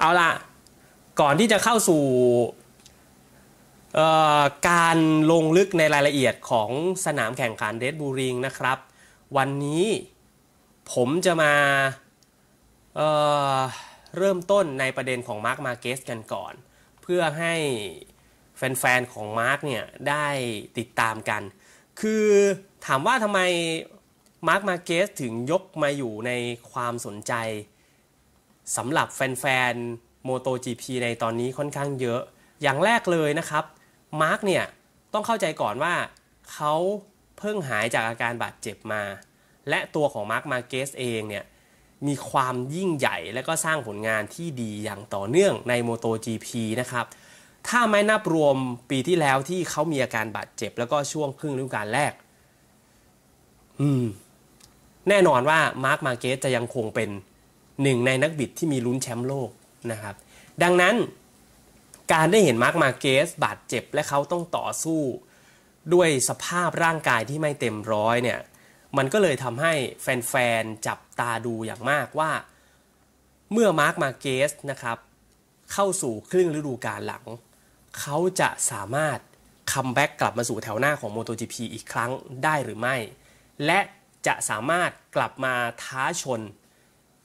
เอาละก่อนที่จะเข้าสู่การลงลึกในรายละเอียดของสนามแข่งขันเดสบูริงนะครับ วันนี้ผมจะมาเเริ่มต้นในประเด็นของมาร์คมาเกสกันก่อน เพื่อให้แฟน ๆ ของมาร์คเนี่ย ได้ติดตามกัน คือถามว่าทำไมมาร์คมาเกสถึงยกมาอยู่ในความสนใจสำหรับแฟนๆ MotoGP ในตอนนี้ค่อนข้างเยอะ อย่างแรกเลยนะครับ มาร์กเนี่ย ต้องเข้าใจก่อนว่า เขาเพิ่งหายจากอาการบาดเจ็บมา และตัวของมาร์กมาเกสเองเนี่ย มีความยิ่งใหญ่และก็สร้างผลงานที่ดีอย่างต่อเนื่องใน MotoGP นะครับ ถ้าไม่นับรวมปีที่แล้วที่เขามีอาการบาดเจ็บ แล้วก็ช่วงครึ่งฤดูกาลแรกอืมแน่นอนว่ามาร์กมาเกสจะยังคงเป็นหนึ่งในนักบิดที่มีลุ้นแชมป์โลกนะครับ ดังนั้นการได้เห็นมาร์กมาเกสบาดเจ็บและเขาต้องต่อสู้ ด้วยสภาพร่างกายที่ไม่เต็มร้อยเนี่ย มันก็เลยทำให้แฟนๆ จับตาดูอย่างมากว่า เมื่อมาร์กมาเกสนะครับเข้าสู่ครึ่งฤดูกาลหลังเขาจะสามารถคัมแบ็กกลับมาสู่แถวหน้าของ MotoGP อีกครั้งได้หรือไม่ และจะสามารถกลับมาท้าชน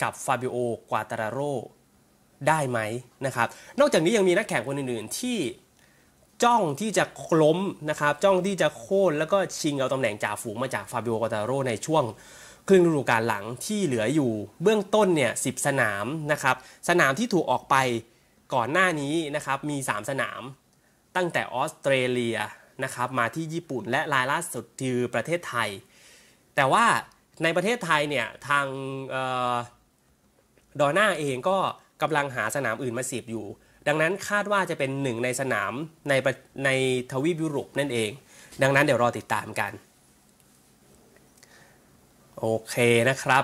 กับฟาบิโอ กวาตารโรได้ไหมนะครับ นอกจากนี้ยังมีนักแข่งคนอื่นๆที่จ้องที่จะล้มนะครับ จ้องที่จะโค่นแล้วก็ชิงเอาตำแหน่งจ่าฝูงมาจากฟาบิโอ กวาตาโรในช่วงครึ่งฤดูกาลหลังที่เหลืออยู่เบื้องต้นเนี่ยสิสนามนะครับ สนามที่ถูกออกไปก่อนหน้านี้นะครับ มี 3 สนามตั้งแต่ออสเตรเลียนะครับ มาที่ญี่ปุ่นและรายล่าสุดคือประเทศไทย แต่ว่าในประเทศไทยเนี่ยทางดอน่าเองก็กำลังหาสนามอื่นมาเสียบอยู่ ดังนั้นคาดว่าจะเป็นหนึ่งในสนามในในทวีปยุโรปนั่นเอง ดังนั้นเดี๋ยวรอติดตามกัน โอเคนะครับ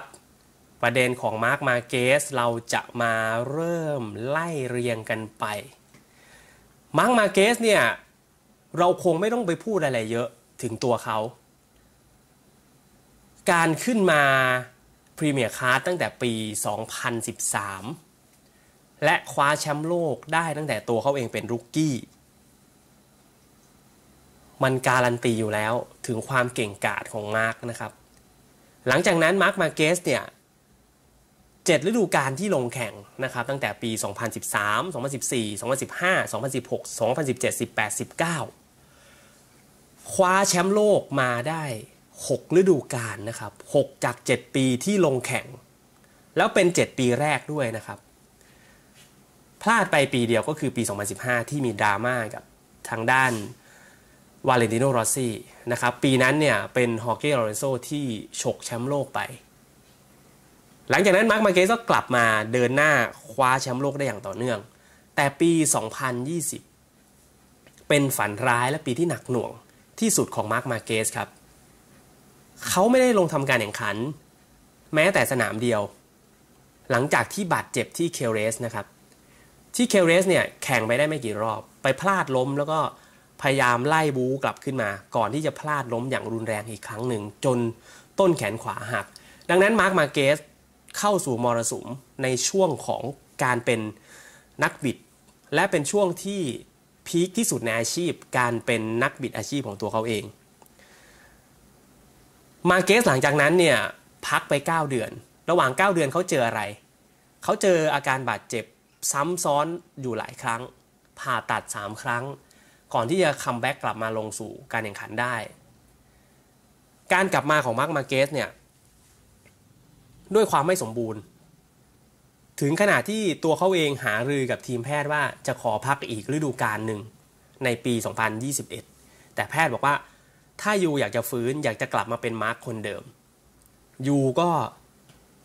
ประเด็นของมาร์คมาเกสเราจะมาเริ่มไล่เรียงกันไปมาร์คมาเกสเนี่ย เราคงไม่ต้องไปพูดอะไรเยอะถึงตัวเขา การขึ้นมาพรีเมียร์คาร์ตั้งแต่ปี 2013 และคว้าแชมป์โลกได้ตั้งแต่ตัวเขาเองเป็นรุกกี้ มันการันตีอยู่แล้วถึงความเก่งกาจของมาร์กนะครับ หลังจากนั้น มาร์กมาเกสเนี่ย เจ็ดฤดูกาลที่ลงแข่งนะครับตั้งแต่ปี 2013 2014 2015 2016 2017 18 19 คว้าแชมป์โลกมาได้6ฤดูกาลนะครับ 6 จาก 7 ปีที่ลงแข่ง แล้วเป็น 7 ปีแรกด้วยนะครับ พลาดไปปีเดียวก็คือปี 2015 ที่มีดราม่ากับ ทางด้าน วาเลนติโน รอซี่ นะครับ ปีนั้นเนี่ย เป็นฮอเก้ลอเรนโซที่ฉกแชมป์โลกไป หลังจากนั้นมาร์ค มาเกสก็กลับมาเดินหน้าคว้าแชมป์โลกได้อย่างต่อเนื่อง แต่ปี 2020 เป็นฝันร้ายและปีที่หนักหน่วง ที่สุดของมาร์ค มาเกสครับเขาไม่ได้ลงทำการแข่งขัน แม้แต่สนามเดียว หลังจากที่บาดเจ็บที่เคเรสนะครับ ที่เคเรสเนี่ย แข่งไปได้ไม่กี่รอบ ไปพลาดล้มแล้วก็พยายามไล่บูกลับขึ้นมา ก่อนที่จะพลาดล้มอย่างรุนแรงอีกครั้งหนึ่ง จนต้นแขนขวาหัก ดังนั้นมาร์คมาเกสเข้าสู่มรสุม ในช่วงของการเป็นนักบิด และเป็นช่วงที่พีคที่สุดในอาชีพ การเป็นนักบิดอาชีพของตัวเขาเองมาเกสหลังจากนั้นเนี่ยพักไป 9 เดือน ระหว่าง 9 เดือนเขาเจออะไร เขาเจออาการบาดเจ็บซ้ำซ้อนอยู่หลายครั้ง ผ่าตัด 3 ครั้ง ก่อนที่จะคัมแบ็กกลับมาลงสู่การแข่งขันได้ การกลับมาของมาร์กมาเกสเนี่ย ด้วยความไม่สมบูรณ์ ถึงขนาดที่ตัวเขาเองหารือกับทีมแพทย์ว่าจะขอพักอีกฤดูกาลหนึ่งในปี 2021 แต่แพทย์บอกว่าถ้ายูอยากจะฟื้นอยากจะกลับมาเป็น มาร์คคนเดิมยูก็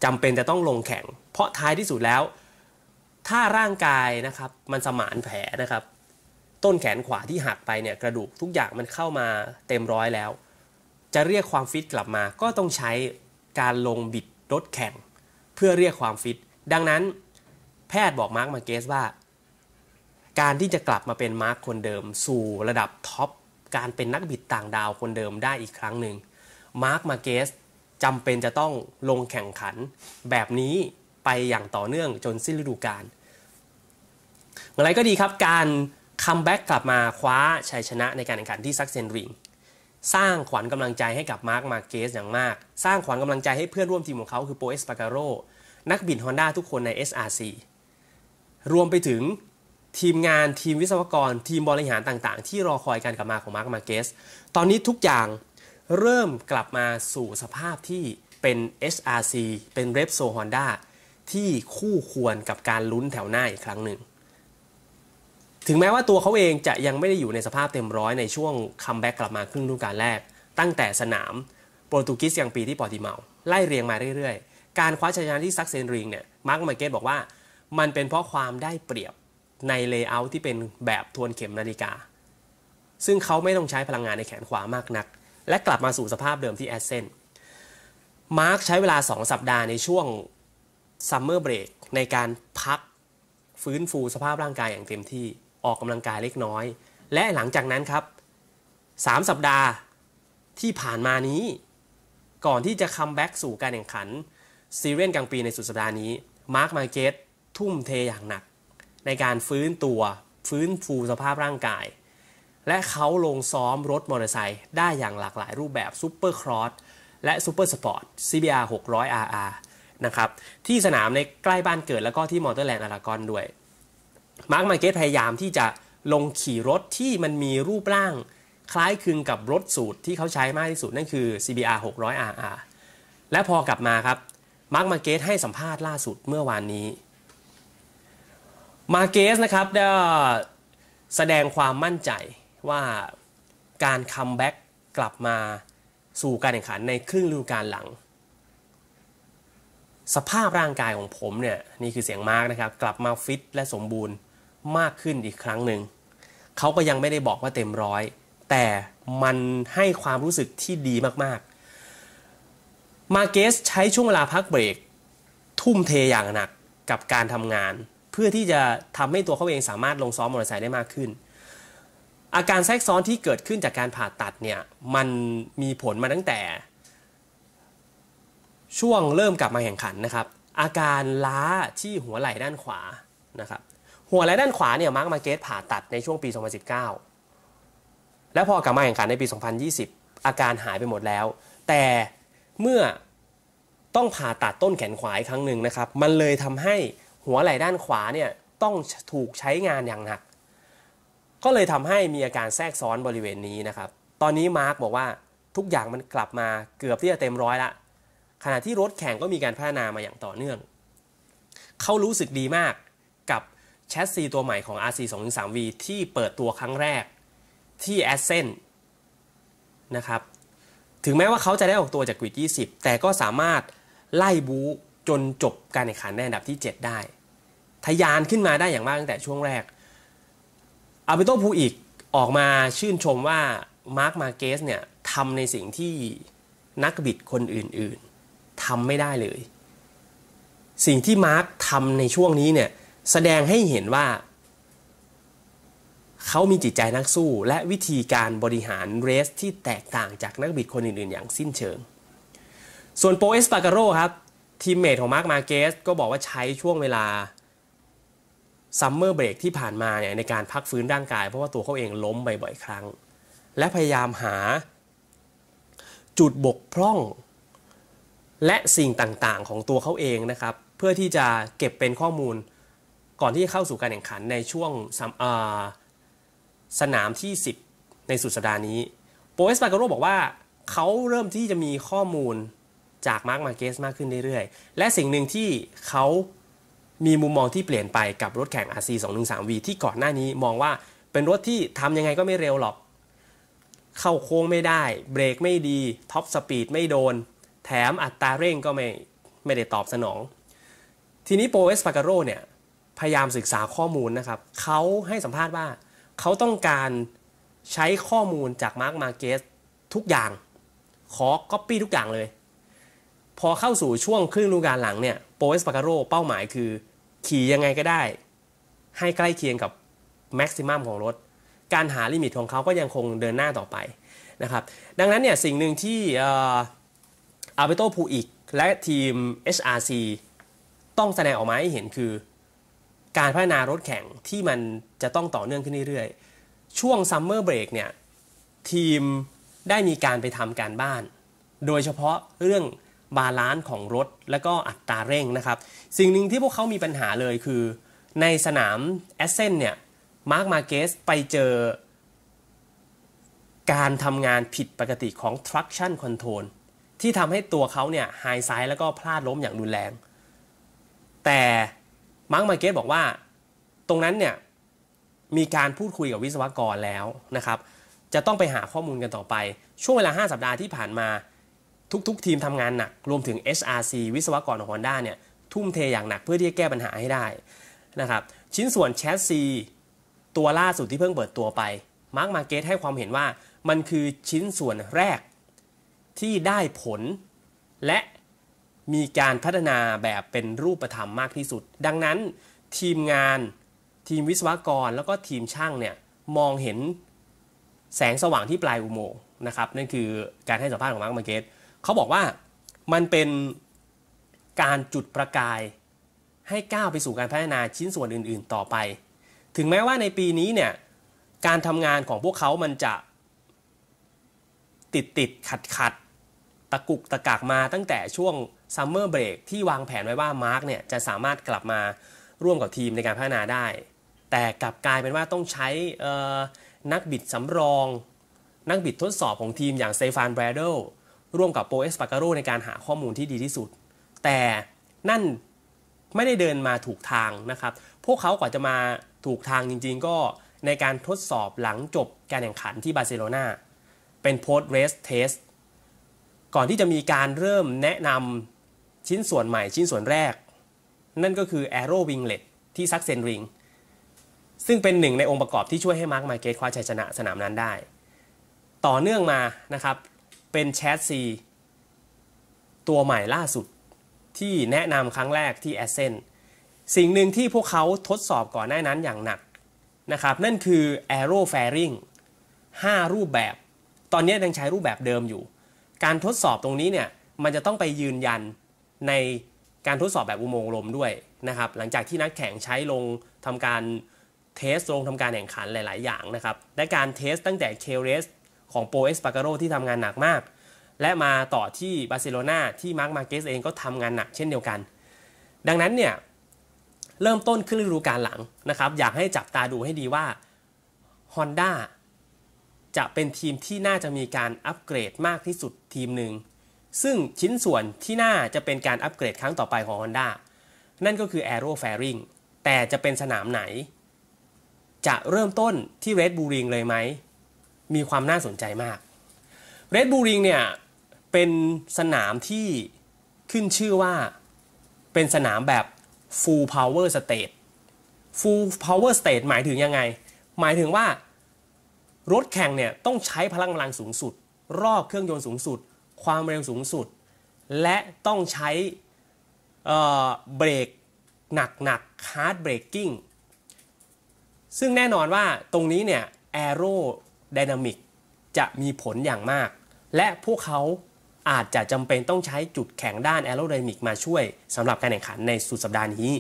จำเป็นจะต้องลงแข่งเพราะท้ายที่สุดแล้ว ถ้าร่างกายนะครับมันสมานแผลนะครับ ต้นแขนขวาที่หักไปเนี่ยกระดูกทุกอย่างมันเข้ามาเต็มร้อยแล้วจะเรียกความฟิตกลับมาก็ต้องใช้การลงบิดรถแข่งเพื่อเรียกความฟิตดังนั้นแพทย์บอกมาร์คมาเกสว่า การที่จะกลับมาเป็นมาร์คคนเดิมสู่ระดับท็อปการเป็นนักบิดต่างดาวคนเดิมได้อีกครั้งหนึ่งมาร์คมาเกสจำเป็นจะต้องลงแข่งขันแบบนี้ไปอย่างต่อเนื่องจนสิ้นฤดูกาลอะไรก็ดีครับ การคัมแบ็กกลับมาคว้าชัยชนะในการแข่งขันที่ซักเซนริง สร้างขวัญกำลังใจให้กับมาร์คมาเกส อย่างมาก สร้างขวัญกำลังใจให้เพื่อนร่วมทีมของเขาคือโปเอสปาการโรนักบินฮอนด้าทุกคนใน SRC รวมไปถึงทีมงานทีมวิศวกรทีมบริหารต่างๆ ที่รอคอยการกลับมาของมาร์กมาเกส ตอนนี้ทุกอย่างเริ่มกลับมาสู่สภาพที่เป็น s r c เป็นเรปโซฮอนด้าที่คู่ควรกับการลุ้นแถวหน้าอีกครั้งหนึ่ง ถึงแม้ว่าตัวเขาเองจะยังไม่ได้อยู่ในสภาพเต็มร้อยในช่วงคัมแบ็กกลับมาครึ่งฤดูกาลแรก ตั้งแต่สนามโปรตุกิสยังปีที่ปอติเมาไล่เรียงมาเรื่อย ๆ การคว้าชัยชนะที่ซักเซนริงเนี่ยมาร์กมาเกสบอกว่ามันเป็นเพราะความได้เปรียบในเลเยอร์ที่เป็นแบบทวนเข็มนาฬิกา ซึ่งเขาไม่ต้องใช้พลังงานในแขนขวามากนัก และกลับมาสู่สภาพเดิมที่แอสเซนมาร์กใช้เวลา 2 สัปดาห์ในช่วงซัมเมอร์เบรกในการพักฟื้นฟูสภาพร่างกายอย่างเต็มที่ออกกำลังกายเล็กน้อย และหลังจากนั้นครับ 3 สัปดาห์ที่ผ่านมานี้ ก่อนที่จะคัมแบ็กสู่การแข่งขันซีเรียนกลางปีในสุดสัปดาห์นี้มาร์คมาเกตทุ่มเทอย่างหนักในการฟื้นตัวฟื้นฟูสภาพร่างกาย และเขาลงซ้อมรถมอเตอร์ไซค์ได้อย่างหลากหลายรูปแบบซูเปอร์ครอสและซูเปอร์สปอร์ต CBR 600 RR นะครับที่สนามในใกล้บ้านเกิดแล้วก็ที่มอเตอร์แลนด์อารากอนด้วยมาร์คมาเก็ตพยายามที่จะลงขี่รถที่มันมีรูปร่าง คล้ายคลึงกับรถสูตรที่เขาใช้มากที่สุดนั่นคือ CBR 600 RR และพอกลับมาครับมาร์คมาเกตให้สัมภาษณ์ล่าสุดเมื่อวานนี้มาเกสนะครับได้แสดงความมั่นใจว่าการคัมแบ็กกลับมาสู่การแข่งขันในครึ่งฤดูกาลหลัง สภาพร่างกายของผมเนี่ยนี่คือเสียงมาร์กนะครับ กลับมาฟิตและสมบูรณ์มากขึ้นอีกครั้งหนึ่ง เขาก็ยังไม่ได้บอกว่าเต็มร้อย แต่มันให้ความรู้สึกที่ดีมากๆมาเกสใช้ช่วงเวลาพักเบรก ทุ่มเทอย่างหนักกับการทำงานเพื่อที่จะทำให้ตัวเขาเองสามารถลงซ้อมมอเตอร์ไซค์ได้มากขึ้น อาการแทรกซ้อนที่เกิดขึ้นจากการผ่าตัดเนี่ยมันมีผลมาตั้งแต่ ช่วงเริ่มกลับมาแข่งขันนะครับอาการล้าที่หัวไหล่ด้านขวานะครับหัวไหล่ด้านขวาเนี่ยมาร์กมาเกตผ่าตัดในช่วงปี 2019 และพอกลับมาแข่งขันในปี 2020 อาการหายไปหมดแล้ว แต่เมื่อต้องผ่าตัดต้นแขนขวาอีกครั้งหนึ่งนะครับมันเลยทำให้หัวไหล่ด้านขวาเนี่ย ต้องถูกใช้งานอย่างหนัก ก็เลยทำให้มีอาการแทรกซ้อนบริเวณนี้นะครับ ตอนนี้มาร์กบอกว่าทุกอย่างมันกลับมาเกือบที่จะเต็มร้อยละขณะที่รถแข่งก็มีการพัฒนามาอย่างต่อเนื่อง เขารู้สึกดีมากกับ แชสซีตัวใหม่ของ RC 2 1 3 V ที่เปิดตัวครั้งแรกที่อสเซนนะครับถึงแม้ว่าเขาจะได้ออกตัวจากกริด20 แต่ก็สามารถไล่บูจนจบการแข่งขันในอันดับที่ 7 ได้ ทยานขึ้นมาได้อย่างมากตั้งแต่ช่วงแรกอาเบโตพูอีกออกมาชื่นชมว่ามาร์คมาเกสเนี่ยทำในสิ่งที่นักบิดคนอื่นๆทำไม่ได้เลย สิ่งที่มาร์คทำในช่วงนี้เนี่ย แสดงให้เห็นว่า เขามีจิตใจนักสู้ และวิธีการบริหารเรสที่แตกต่างจากนักบิดคนอื่นๆ อย่างสิ้นเชิง ส่วนโปเอสปาการโรครับทีมเมทของมาร์กมาเกสก็บอกว่าใช้ช่วงเวลาซัมเมอร์เบรกที่ผ่านมาเนี่ยในการพักฟื้นร่างกายเพราะว่าตัวเขาเองล้มบ่อยๆ ครั้ง และพยายามหา จุดบกพร่อง และสิ่งต่างๆของตัวเขาเองนะครับ เพื่อที่จะเก็บเป็นข้อมูล ก่อนที่จะเข้าสู่การแข่งขันในช่วงสนามที่ 10 ในสุดสัปดาห์นี้โปเอสปาการโรบอกว่า เขาเริ่มที่จะมีข้อมูลจากมาร์กมาเกสมากขึ้นเรื่อยๆ และสิ่งหนึ่งที่เขามีมุมมองที่เปลี่ยนไปกับรถแข่ง RC 2 1 3 V ที่ก่อนหน้านี้มองว่าเป็นรถที่ทำยังไงก็ไม่เร็วหรอก เข้าโค้งไม่ได้ เบรกไม่ดี ท็อปสปีดไม่โดน แถมอัตราเร่งก็ไม่ไม่ได้ตอบสนอง ทีนี้โปเอสปาการโรเนี่ย พยายามศึกษาข้อมูลนะครับเขาให้สัมภาษณ์ว่าเขาต้องการใช้ข้อมูลจากมาร์กมาเกสทุกอย่าง ขอก๊อปปี้ทุกอย่างเลยพอเข้าสู่ช่วงครึ่งฤดูกาลหลังเนี่ย โปเอสปาการโร เป้าหมายคือขี่ยังไงก็ได้ ให้ใกล้เคียงกับ แม็กซิมัมของรถ การหาลิมิตของเขาก็ยังคงเดินหน้าต่อไป นะครับ ดังนั้นเนี่ยสิ่งหนึ่งที่อาเบโตพูอิกและทีม HRC ต้องแสดงออกมาให้เห็นคือ การพัฒนารถแข่งที่มันจะต้องต่อเนื่องขึ้นเรื่อยๆ ช่วงซัมเมอร์เบรกเนี่ยทีมได้มีการไปทำการบ้านโดยเฉพาะเรื่องบาลานซ์ของรถและก็อัตราเร่งนะครับ สิ่งหนึ่งที่พวกเขามีปัญหาเลยคือ ในสนามแอสเซนเนี่ยมาร์กมาเกสไปเจอการทำงานผิดปกติของ traction control ที่ทำให้ตัวเขาเนี่ยไฮไซด์แล้วก็พลาดล้มอย่างรุนแรง แต่มาร์กมาเกสบอกว่า ตรงนั้นเนี่ย มีการพูดคุยกับวิศวกรแล้วนะครับ จะต้องไปหาข้อมูลกันต่อไป ช่วงเวลา5สัปดาห์ที่ผ่านมาทุกๆทีมทำงานหนัก รวมถึง HRC วิศวกรของฮอนด้าเนี่ยทุ่มเทอย่างหนักเพื่อที่จะแก้ปัญหาให้ได้นะครับชิ้นส่วนแชสซีตัวล่าสุดที่เพิ่งเปิดตัวไปมาร์กมาเกตให้ความเห็นว่ามันคือชิ้นส่วนแรกที่ได้ผลและมีการพัฒนาแบบเป็นรูปธรรมมากที่สุด ดังนั้นทีมงานทีมวิศวกรแล้วก็ทีมช่างเนี่ยมองเห็นแสงสว่างที่ปลายอุโมงค์นะครับนั่นคือการให้สัมภาษณ์ของมาร์กมาเกตเขาบอกว่ามันเป็นการจุดประกายให้ก้าวไปสู่การพัฒนาชิ้นส่วนอื่นๆต่อไป ถึงแม้ว่าในปีนี้เนี่ย การทำงานของพวกเขามันจะติดติดขัดขัดตะกุกตะกากมาตั้งแต่ช่วงซัมเมอร์เบรกที่วางแผนไว้ว่ามาร์กเนี่ย จะสามารถกลับมาร่วมกับทีมในการพัฒนาได้ แต่กลับกลายเป็นว่าต้องใช้นักบิดสำรอง นักบิดทดสอบของทีมอย่างเซฟานแบรเดลร่วมกับโปเอสปาการโรในการหาข้อมูลที่ดีที่สุด แต่นั่นไม่ได้เดินมาถูกทางนะครับ พวกเขากว่าจะมาถูกทางจริงๆก็ในการทดสอบหลังจบการแข่งขันที่บาร์เซโลนาเป็นโพสเรสเทสก่อนที่จะมีการเริ่มแนะนำชิ้นส่วนใหม่ชิ้นส่วนแรก นั่นก็คือ Aero Winglet ที่ซักเซนริง ซึ่งเป็นหนึ่งในองค์ประกอบที่ช่วยให้มาร์กมาเกตคว้าชัยชนะสนามนั้นได้ ต่อเนื่องมานะครับเป็นแชทซีตัวใหม่ล่าสุดที่แนะนำครั้งแรกที่ a s c e n สิ่งหนึ่งที่พวกเขาทดสอบก่อนหน้านั้นอย่างหนักนะครับนั่นคือ Aero Fairing 5 รูปแบบ ตอนนี้ยังใช้รูปแบบเดิมอยู่ การทดสอบตรงนี้เนี่ยมันจะต้องไปยืนยันในการทดสอบแบบอุโมงค์ลมด้วยนะครับหลังจากที่นักแข่งใช้ลงทำการเทส ลงทำการแข่งขันหลายๆ อย่างนะครับและการเทสตั้งแต่เคเรสของโปเอสปาการโรที่ทำงานหนักมาก และมาต่อที่บาร์เซโลนาที่มาร์กมาเกสเองก็ทำงานหนักเช่นเดียวกัน ดังนั้นเนี่ย เริ่มต้นขึ้นฤดูกาลหลังนะครับอยากให้จับตาดูให้ดีว่า Honda จะเป็นทีมที่น่าจะมีการอัปเกรดมากที่สุดทีมหนึ่ง ซึ่งชิ้นส่วนที่น่าจะเป็นการอัปเกรดครั้งต่อไปของ Honda นั่นก็คือ Aero Fairing แต่จะเป็นสนามไหน จะเริ่มต้นที่ Red Bull Ring เลยไหมมีความน่าสนใจมาก เรดบูริงเนี่ย เป็นสนามที่ขึ้นชื่อว่าเป็นสนามแบบ full power state full power state หมายถึงยังไง หมายถึงว่ารถแข่งเนี่ย ต้องใช้พลังกำลังสูงสุด รอบเครื่องยนต์สูงสุด ความเร็วสูงสุด และต้องใช้เบรก หนักหนักฮาร์ดเบรกกิ้ง ซึ่งแน่นอนว่าตรงนี้เนี่ยแอโรไดนามิกจะมีผลอย่างมาก และพวกเขาอาจจะจำเป็นต้องใช้จุดแข็งด้านแอโรไดนามิกมาช่วยสำหรับการแข่งขันในสุดสัปดาห์นี้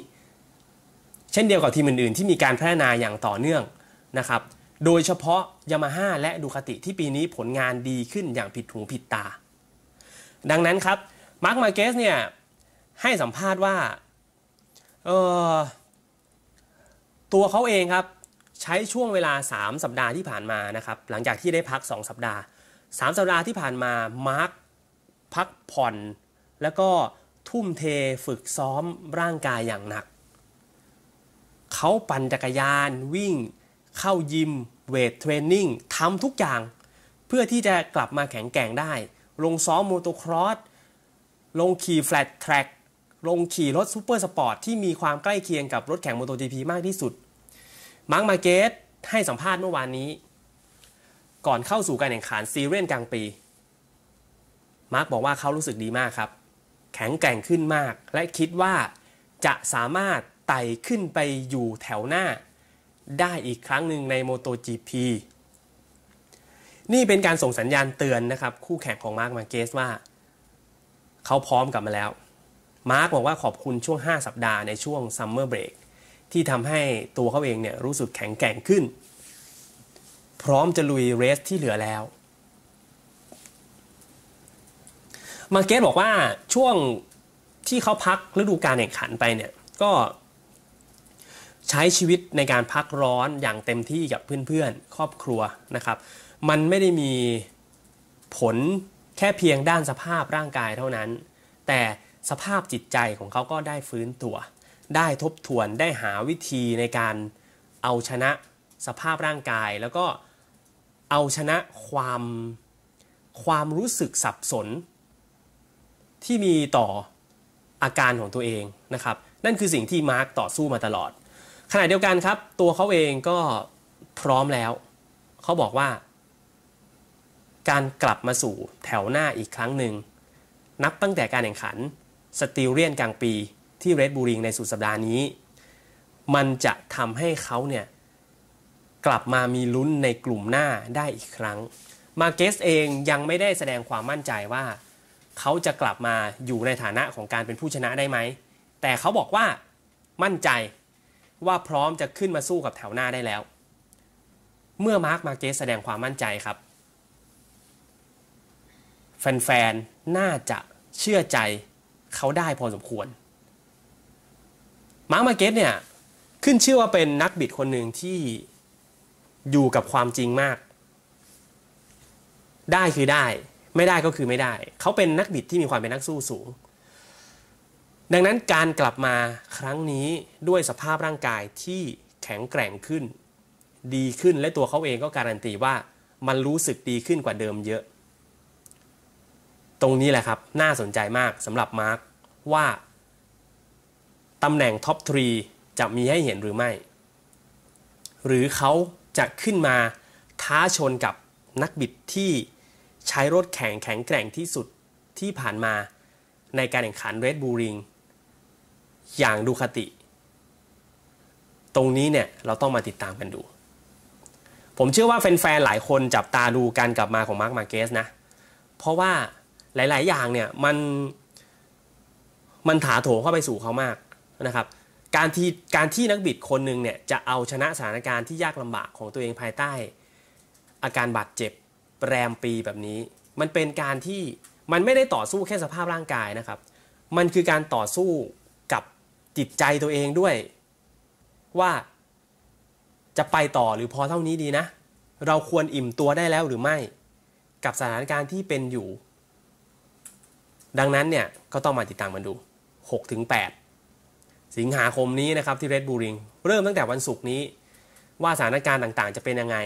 เช่นเดียวกับทีมอื่นๆ ที่มีการพัฒนาอย่างต่อเนื่องนะครับ โดยเฉพาะยามาฮ่าและดูคาติที่ปีนี้ผลงานดีขึ้นอย่างผิดหูผิดตา ดังนั้นครับมาร์คมาเกสเนี่ยให้สัมภาษณ์ว่าเออตัวเขาเองครับใช้ช่วงเวลา 3 สัปดาห์ที่ผ่านมานะครับหลังจากที่ได้พัก 2 สัปดาห์ 3 สัปดาห์ที่ผ่านมามาร์คพักผ่อนแล้วก็ทุ่มเทฝึกซ้อมร่างกายอย่างหนัก เขาปั่นจักรยานวิ่ง เข้ายิมเวทเทรนนิ่งทำทุกอย่าง เพื่อที่จะกลับมาแข็งแกร่งได้ ลงซ้อมโมโตครอสลงขี่แฟลตแทร็กลงขี่รถซูเปอร์สปอร์ตที่มีความใกล้เคียงกับรถแข่งโ o t ี g p มากที่สุดมาร์กมาเกตให้สัมภาษณ์เมื่อวานนี้ ก่อนเข้าสู่การแข่งขันซีเรียนกลางปีมาร์กบอกว่าเขารู้สึกดีมากครับ แข็งแกร่งขึ้นมาก และคิดว่าจะสามารถไต่ขึ้นไปอยู่แถวหน้า ได้อีกครั้งหนึ่งใน MotoGP นี่เป็นการส่งสัญญาณเตือนนะครับคู่แข่งของมาร์กมาเกสว่า เขาพร้อมกลับมาแล้วมาร์กบอกว่าขอบคุณช่วง 5สัปดาห์ในช่วงซัมเมอร์เบรกที่ทำให้ตัวเขาเองเนี่ย รู้สึกแข็งแกร่งขึ้น พร้อมจะลุยเรสที่เหลือแล้วมาเกตบอกว่าช่วงที่เขาพักฤดูการแข่งขันไปเนี่ย ก็ใช้ชีวิตในการพักร้อนอย่างเต็มที่กับเพื่อนๆครอบครัวนะครับ มันไม่ได้มีผลแค่เพียงด้านสภาพร่างกายเท่านั้น แต่สภาพจิตใจของเขาก็ได้ฟื้นตัวได้ทบทวนได้หาวิธีในการเอาชนะสภาพร่างกายแล้วก็เอาชนะความ ความรู้สึกสับสน ที่มีต่ออาการของตัวเองนะครับนั่นคือสิ่งที่มาร์กต่อสู้มาตลอด ขณะเดียวกันครับ ตัวเขาเองก็พร้อมแล้วเขาบอกว่า การกลับมาสู่แถวหน้าอีกครั้งหนึ่งนับตั้งแต่การแข่งขัน สติเรียนกลางปีที่เรดบูริงในสุดสัปดาห์นี้ มันจะทำให้เขาเนี่ยกลับมามีลุ้นในกลุ่มหน้าได้อีกครั้ง มาเกสเองยังไม่ได้แสดงความมั่นใจว่า เขาจะกลับมาอยู่ในฐานะของการเป็นผู้ชนะได้ไหม แต่เขาบอกว่ามั่นใจว่าพร้อมจะขึ้นมาสู้กับแถวหน้าได้แล้ว เมื่อมาร์ค มาเกสแสดงความมั่นใจครับ แฟนๆ น่าจะเชื่อใจเขาได้พอสมควรมาร์กมาเก็ตเนี่ยขึ้นชื่อว่าเป็นนักบิดคนหนึ่งที่อยู่กับความจริงมาก ได้คือได้ ไม่ได้ก็คือไม่ได้ เขาเป็นนักบิดที่มีความเป็นนักสู้สูง ดังนั้นการกลับมาครั้งนี้ด้วยสภาพร่างกายที่แข็งแกร่งขึ้น ดีขึ้นและตัวเขาเองก็การันตีว่า มันรู้สึกดีขึ้นกว่าเดิมเยอะ ตรงนี้แหละครับน่าสนใจมากสำหรับมาร์คว่าตำแหน่งท็อปทรีจะมีให้เห็นหรือไม่ หรือเขาจะขึ้นมาท้าชนกับนักบิดที่ใช้รถแข่งแข็งแกร่งที่สุดที่ผ่านมาในการแข่งขันเรดบูริงอย่างดูคติ ตรงนี้เนี่ย เราต้องมาติดตามกันดู ผมเชื่อว่าแฟนๆหลายคนจับตาดูการกลับมาของมาร์คมาเกสนะ เพราะว่าหลายๆอย่างเนี่ย มัน มันถาโถเข้าไปสู่เขามากนะครับการที่การที่นักบิดคนหนึ่งเนี่ย จะเอาชนะสถานการณ์ที่ยากลำบากของตัวเองภายใต้ อาการบาดเจ็บ แรมปีแบบนี้ มันเป็นการที่ มันไม่ได้ต่อสู้แค่สภาพร่างกายนะครับมันคือการต่อสู้กับจิตใจตัวเองด้วย ว่าจะไปต่อหรือพอเท่านี้ดีนะเราควรอิ่มตัวได้แล้วหรือไม่ กับสถานการณ์ที่เป็นอยู่ ดังนั้นเนี่ยก็ต้องมาติดตามมันดู 6-8สิงหาคมนี้นะครับ ที่เรดบูริงเริ่มตั้งแต่วันศุกร์นี้ ว่าสถานการณ์ต่าง ๆ จะเป็นยังไง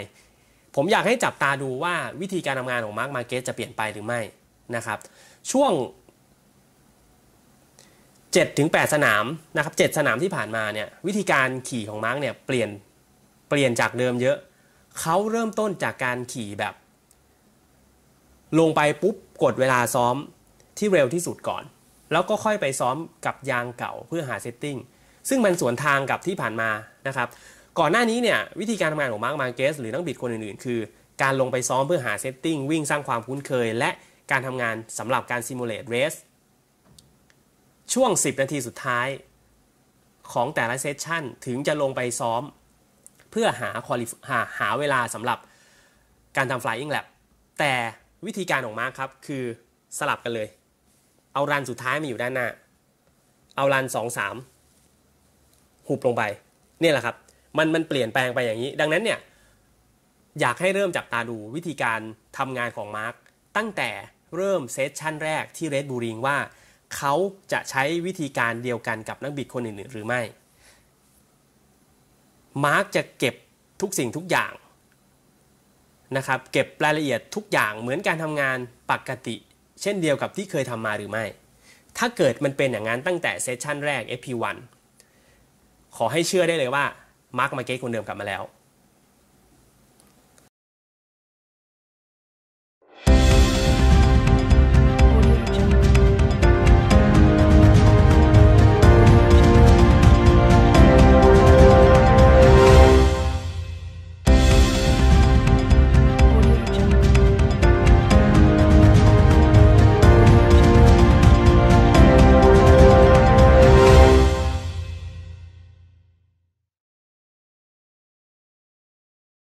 ผมอยากให้จับตาดูว่าวิธีการทำงานของมาร์กมาเก็ตจะเปลี่ยนไปหรือไม่นะครับช่วง7ถึง8สนามนะครับ7สนามที่ผ่านมาเนี่ย วิธีการขี่ของมาร์กเนี่ย เปลี่ยนเปลี่ยนจากเดิมเยอะ เขาเริ่มต้นจากการขี่แบบ ลงไปปุ๊บกดเวลาซ้อมที่เร็วที่สุดก่อนแล้วก็ค่อยไปซ้อมกับยางเก่าเพื่อหาเซตติ้งซึ่งมันสวนทางกับที่ผ่านมานะครับ ก่อนหน้านี้เนี่ย วิธีการทำงานของมาร์กมาเกสหรือนักบิดคนอื่นๆ คือ การลงไปซ้อมเพื่อหาเซตติ้งวิ่งสร้างความคุ้นเคย และการทำงานสำหรับการซิมูเลตเรสช่วง 10 นาทีสุดท้าย ของแต่ละเซสชันถึงจะลงไปซ้อมเพื่อหาหาหาเวลาสำหรับการทำฟลายอิงแลบแต่วิธีการของมาร์คครับคือสลับกันเลยเอารันสุดท้ายมาอยู่ด้านหน้า เอารันสองสามหุบลงไปนี่แหละครับ มันมันเปลี่ยนแปลงไปอย่างนี้ ดังนั้นเนี่ย อยากให้เริ่มจับตาดูวิธีการทำงานของมาร์ค ตั้งแต่เริ่มเซสชันแรกที่เรดบูริงว่า เขาจะใช้วิธีการเดียวกันกับ นักบิดคนอื่นๆหรือไม่ มาร์คจะเก็บทุกสิ่งทุกอย่างนะครับ เก็บรายละเอียดทุกอย่างเหมือนการทำงานปกติเช่นเดียวกับที่เคยทำมาหรือไม่ ถ้าเกิดมันเป็นอย่างนั้นตั้งแต่เซสชันแรก FP1 ขอให้เชื่อได้เลยว่ามาร์กมาเก็ตคนเดิมกลับมาแล้ว